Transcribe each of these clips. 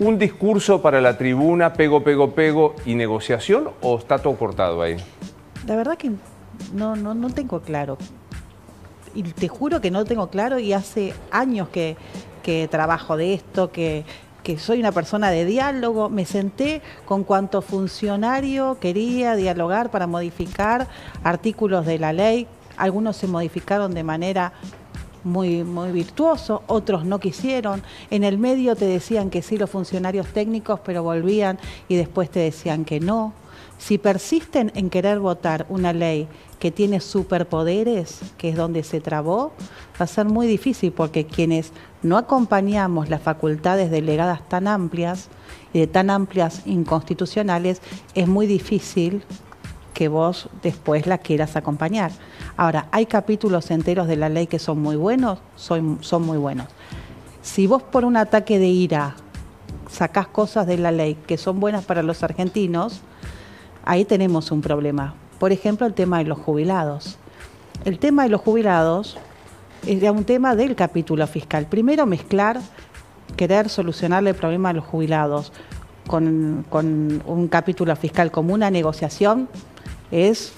¿Un discurso para la tribuna, pego, pego, pego y negociación o está todo cortado ahí? La verdad que no, no, no tengo claro. Y te juro que no tengo claro y hace años que, trabajo de esto, que, que soy una persona de diálogo, me senté con cuanto funcionario quería dialogar para modificar artículos de la ley. Algunos se modificaron de manera muy, muy virtuoso, otros no quisieron. En el medio te decían que sí los funcionarios técnicos, pero volvían y después te decían que no. Si persisten en querer votar una ley que tiene superpoderes, que es donde se trabó, va a ser muy difícil porque quienes no acompañamos las facultades delegadas tan amplias y de tan amplias inconstitucionales, es muy difícil que vos después la quieras acompañar. Ahora, hay capítulos enteros de la ley que son muy buenos, son, son muy buenos. Si vos por un ataque de ira sacás cosas de la ley que son buenas para los argentinos, ahí tenemos un problema. Por ejemplo, el tema de los jubilados. El tema de los jubilados era un tema del capítulo fiscal. Primero, mezclar, querer solucionar el problema de los jubilados con, con un capítulo fiscal como una negociación es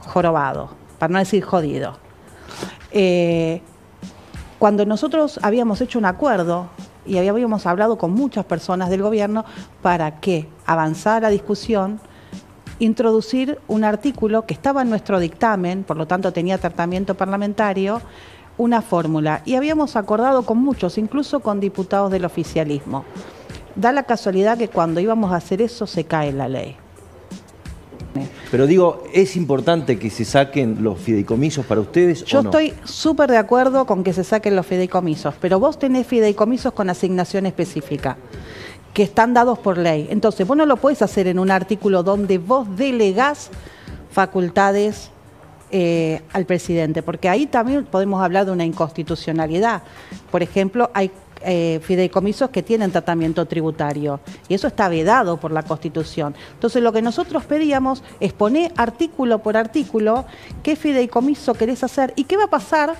jorobado, para no decir jodido. Eh, cuando nosotros habíamos hecho un acuerdo y habíamos hablado con muchas personas del gobierno para que avanzara la discusión, introducir un artículo que estaba en nuestro dictamen, por lo tanto tenía tratamiento parlamentario, una fórmula. Y habíamos acordado con muchos, incluso con diputados del oficialismo. Da la casualidad que cuando íbamos a hacer eso se cae la ley. Pero digo, ¿es importante que se saquen los fideicomisos para ustedes? Yo estoy súper de acuerdo con que se saquen los fideicomisos, pero vos tenés fideicomisos con asignación específica que están dados por ley. Entonces, vos no lo podés hacer en un artículo donde vos delegás facultades eh, al presidente, porque ahí también podemos hablar de una inconstitucionalidad. Por ejemplo, hay eh, fideicomisos que tienen tratamiento tributario. Y eso está vedado por la Constitución. Entonces lo que nosotros pedíamos es poner artículo por artículo qué fideicomiso querés hacer y qué va a pasar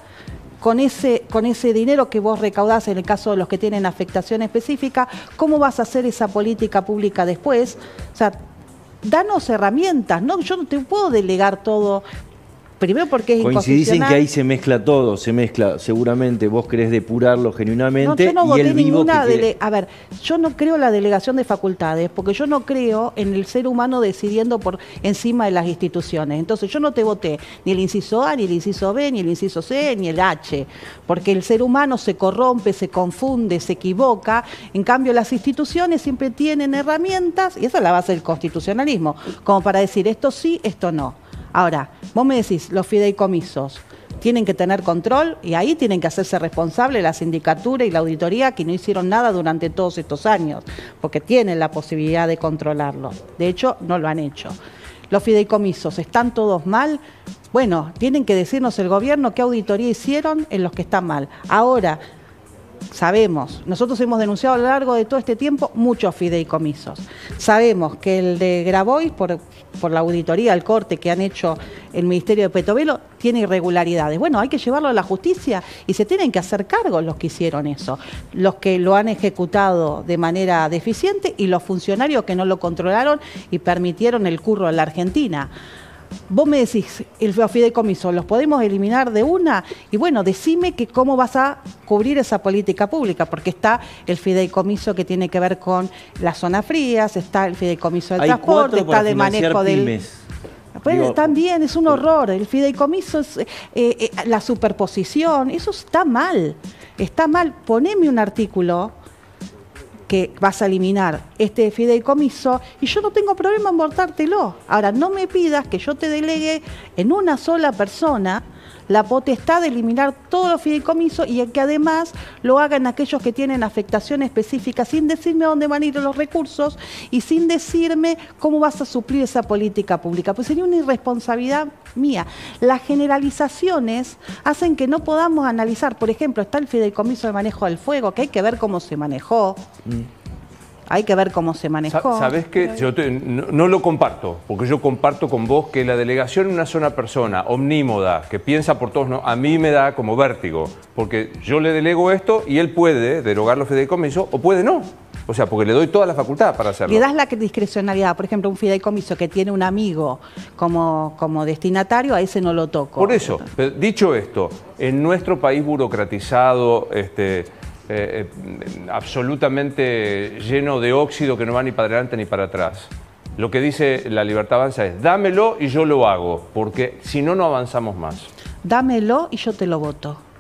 con ese, con ese dinero que vos recaudás en el caso de los que tienen afectación específica, cómo vas a hacer esa política pública después. O sea, danos herramientas, ¿no? Yo no te puedo delegar todo primero porque es Coincidicen que ahí se mezcla todo, se mezcla. Seguramente vos querés depurarlo genuinamente. yo no voté ninguna que A ver, yo no creo la delegación de facultades, porque yo no creo en el ser humano decidiendo por encima de las instituciones. Entonces yo no te voté ni el inciso A, ni el inciso B, ni el inciso C, ni el H, porque el ser humano se corrompe, se confunde, se equivoca. En cambio, las instituciones siempre tienen herramientas, y esa es la base del constitucionalismo, como para decir esto sí, esto no. Ahora, vos me decís, los fideicomisos tienen que tener control y ahí tienen que hacerse responsable la sindicatura y la auditoría que no hicieron nada durante todos estos años, porque tienen la posibilidad de controlarlo. De hecho, no lo han hecho. Los fideicomisos, ¿están todos mal? Bueno, tienen que decirnos el gobierno qué auditoría hicieron en los que están mal. Ahora, sabemos, nosotros hemos denunciado a lo largo de todo este tiempo muchos fideicomisos. Sabemos que el de Grabois, por, la auditoría, el corte que han hecho el Ministerio de Petovelo, tiene irregularidades. Bueno, hay que llevarlo a la justicia y se tienen que hacer cargos los que hicieron eso, los que lo han ejecutado de manera deficiente y los funcionarios que no lo controlaron y permitieron el curro en la Argentina vos me decís, el fideicomiso, ¿los podemos eliminar de una? Y bueno, decime que cómo vas a cubrir esa política pública, porque está el fideicomiso que tiene que ver con las zonas frías, está el fideicomiso del transporte, está de manejo del... Pues también es un eh, horror, el fideicomiso es eh, eh, la superposición, eso está mal, está mal. Poneme un artículo que vas a eliminar este fideicomiso y yo no tengo problema en mortártelo. Ahora, no me pidas que yo te delegue en una sola persona la potestad de eliminar todos los fideicomisos y que además lo hagan aquellos que tienen afectación específica, sin decirme dónde van a ir los recursos y sin decirme cómo vas a suplir esa política pública. Pues sería una irresponsabilidad mía. Las generalizaciones hacen que no podamos analizar, por ejemplo, está el fideicomiso de manejo del fuego, que hay que ver cómo se manejó. Mm. Hay que ver cómo se manejó. Sabes que yo no, lo comparto, porque yo comparto con vos que la delegación una sola persona, omnímoda, que piensa por todos, a mí me da como vértigo, porque yo le delego esto y él puede derogar los fideicomisos o puede no. O sea, porque le doy toda la facultad para hacerlo. Le das la discrecionalidad. Por ejemplo, un fideicomiso que tiene un amigo como, como destinatario, a ese no lo toco. Por eso, dicho esto, en nuestro país burocratizado, este, eh, eh, absolutamente lleno de óxido que no va ni para adelante ni para atrás. Lo que dice la libertad avanza es dámelo y yo lo hago, porque si no, no avanzamos más. Dámelo y yo te lo voto.